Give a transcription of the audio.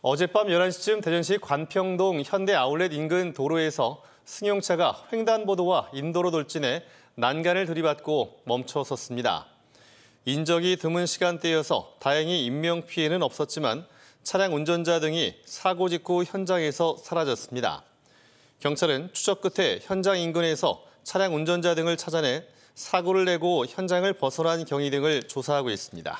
어젯밤 11시쯤 대전시 관평동 현대 아울렛 인근 도로에서 승용차가 횡단보도와 인도로 돌진해 난간을 들이받고 멈춰섰습니다. 인적이 드문 시간대여서 다행히 인명피해는 없었지만 차량 운전자 등이 사고 직후 현장에서 사라졌습니다. 경찰은 추적 끝에 현장 인근에서 차량 운전자 등을 찾아내 사고를 내고 현장을 벗어난 경위 등을 조사하고 있습니다.